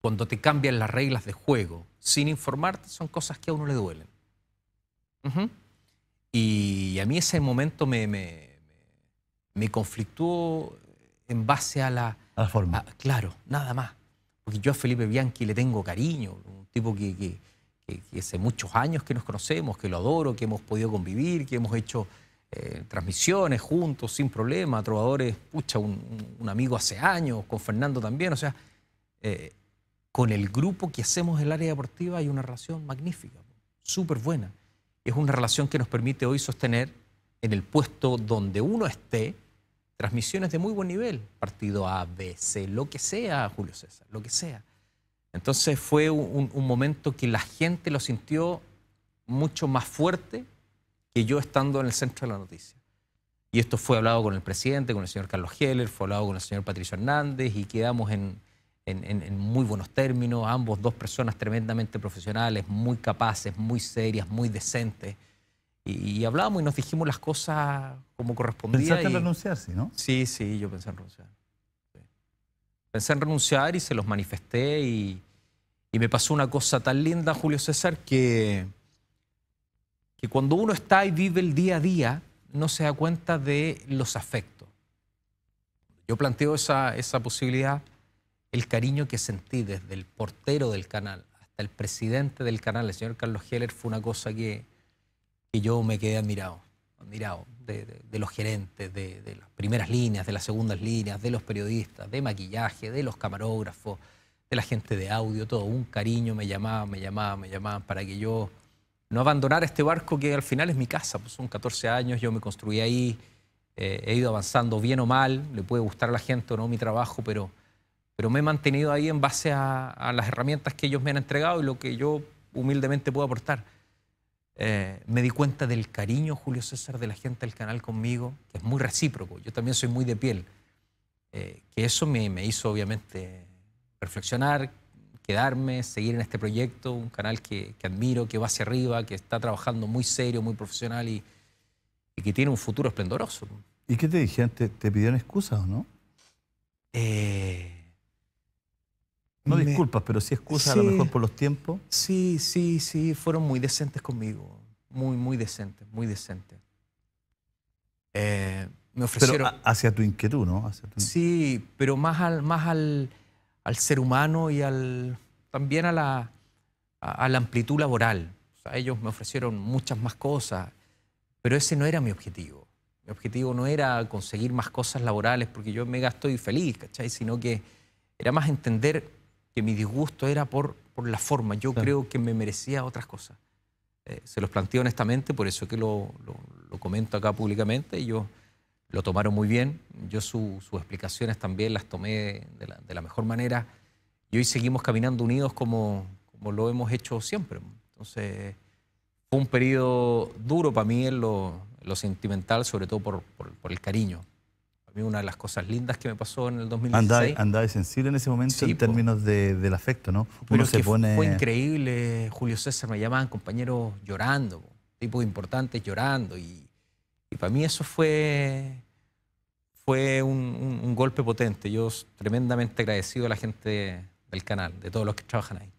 cuando te cambian las reglas de juego sin informarte, son cosas que a uno le duelen. Y a mí ese momento me, me, en base a la... A la forma. claro, nada más. Porque yo a Felipe Bianchi le tengo cariño, un tipo que, hace muchos años que nos conocemos, que lo adoro, que hemos podido convivir, que hemos hecho eh, transmisiones juntos sin problema, trovadores, pucha, un, amigo hace años, con Fernando también, o sea... Eh, con el grupo que hacemos el área deportiva hay una relación magnífica, súper buena. Es una relación que nos permite hoy sostener en el puesto donde uno esté transmisiones de muy buen nivel, partido A, B, C, lo que sea, Julio César, lo que sea. Entonces fue un, un momento que la gente lo sintió mucho más fuerte que yo estando en el centro de la noticia. Y esto fue hablado con el presidente, con el señor Carlos Heller, fue hablado con el señor Patricio Hernández y quedamos en, en, muy buenos términos, ambos dos personas tremendamente profesionales, muy capaces, muy serias, muy decentes. Y, y hablábamos y nos dijimos las cosas como correspondía. Pensaste en renunciar, sí, ¿no? Sí, sí, yo pensé en renunciar. Pensé en renunciar y se los manifesté y, y me pasó una cosa tan linda, Julio César, que, que cuando uno está y vive el día a día, no se da cuenta de los afectos. Yo planteo esa, esa posibilidad el cariño que sentí desde el portero del canal hasta el presidente del canal, el señor Carlos Heller, fue una cosa que, que yo me quedé admirado, admirado de, los gerentes, de, las primeras líneas, de las segundas líneas, de los periodistas, de maquillaje, de los camarógrafos, de la gente de audio, todo. Un cariño me llamaba, me llamaba, me llamaban para que yo no abandonara este barco que al final es mi casa. Pues son 14 años, yo me construí ahí, eh, he ido avanzando bien o mal, le puede gustar a la gente o no mi trabajo, pero pero me he mantenido ahí en base a, las herramientas que ellos me han entregado y lo que yo humildemente puedo aportar. Eh, me di cuenta del cariño, Julio César, de la gente del canal conmigo, que es muy recíproco, yo también soy muy de piel, eh, que eso me, me hizo obviamente reflexionar, quedarme, seguir en este proyecto, un canal que, admiro, que va hacia arriba, que está trabajando muy serio, muy profesional y, que tiene un futuro esplendoroso. ¿Y qué te dijeron? ¿Te, te pidieron excusas o no? Eh, no disculpas, pero sí excusas a lo mejor por los tiempos. Sí, sí, sí, fueron muy decentes conmigo. Muy, muy decentes, muy decentes. Eh, me ofrecieron... hacia tu inquietud, ¿no? Sí, pero más al, más al, al ser humano y al, también a la, a, la amplitud laboral. O sea, ellos me ofrecieron muchas más cosas, pero ese no era mi objetivo. Mi objetivo no era conseguir más cosas laborales, porque yo me gasto y feliz, ¿cachai? Sino que era más entender mi disgusto era por, por la forma. Yo creo que me merecía otras cosas. Eh, se los planteo honestamente, por eso que lo, lo, comento acá públicamente. Ellos lo tomaron muy bien. Yo sus explicaciones también las tomé de la, mejor manera. Y hoy seguimos caminando unidos como, como lo hemos hecho siempre. Entonces, fue un periodo duro para mí en lo, sentimental, sobre todo por el cariño. A mí una de las cosas lindas que me pasó en el 2016... Andaba sensible en ese momento en términos de, del afecto, ¿no? Uno se pone... Fue increíble, Julio César, me llamaban compañeros llorando, tipos importantes llorando. Y, para mí eso fue, fue un golpe potente. Yo tremendamente agradecido a la gente del canal, de todos los que trabajan ahí.